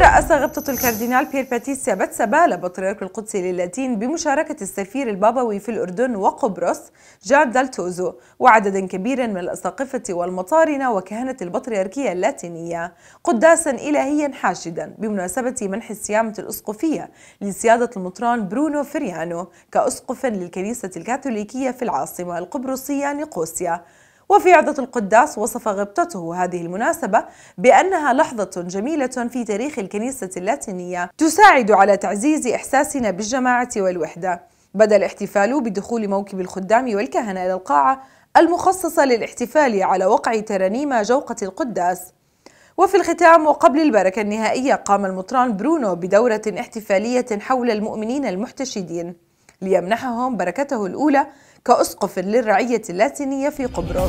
ترأس غبطة الكاردينال بيير باتيسيا باتسابا بطريرك القدس للاتين بمشاركة السفير البابوي في الأردن وقبرص جار دالتوزو وعدد كبير من الأساقفة والمطارنة وكهنة البطريركية اللاتينية قداسا إلهيا حاشدا بمناسبة منح السيامة الأسقفية لسيادة المطران برونو فريانو كأسقف للكنيسة الكاثوليكية في العاصمة القبرصية نيقوسيا وفي عظة القداس وصف غبطته هذه المناسبة بأنها لحظة جميلة في تاريخ الكنيسة اللاتينية تساعد على تعزيز إحساسنا بالجماعة والوحدة بدا الاحتفال بدخول موكب الخدام والكهنة إلى القاعة المخصصة للاحتفال على وقع ترانيم جوقة القداس وفي الختام وقبل البركة النهائية قام المطران برونو بدورة احتفالية حول المؤمنين المحتشدين ليمنحهم بركته الأولى كأسقف للرعية اللاتينية في قبرص